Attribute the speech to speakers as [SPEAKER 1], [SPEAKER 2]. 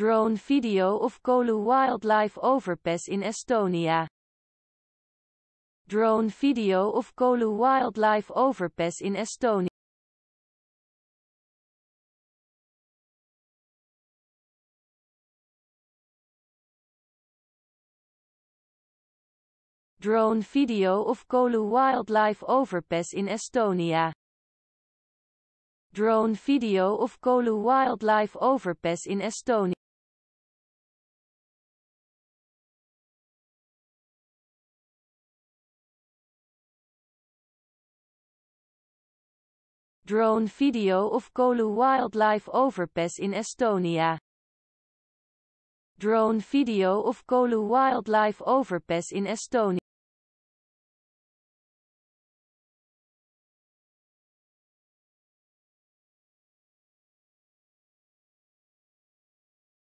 [SPEAKER 1] drone video of Kolu wildlife overpass in Estonia. Drone video of Kolu wildlife overpass in Estonia. Drone video of Kolu wildlife overpass in Estonia. Drone video of Kolu wildlife overpass in Estonia. drone video of Kolu wildlife overpass in Estonia. Drone video of Kolu wildlife overpass in Estonia.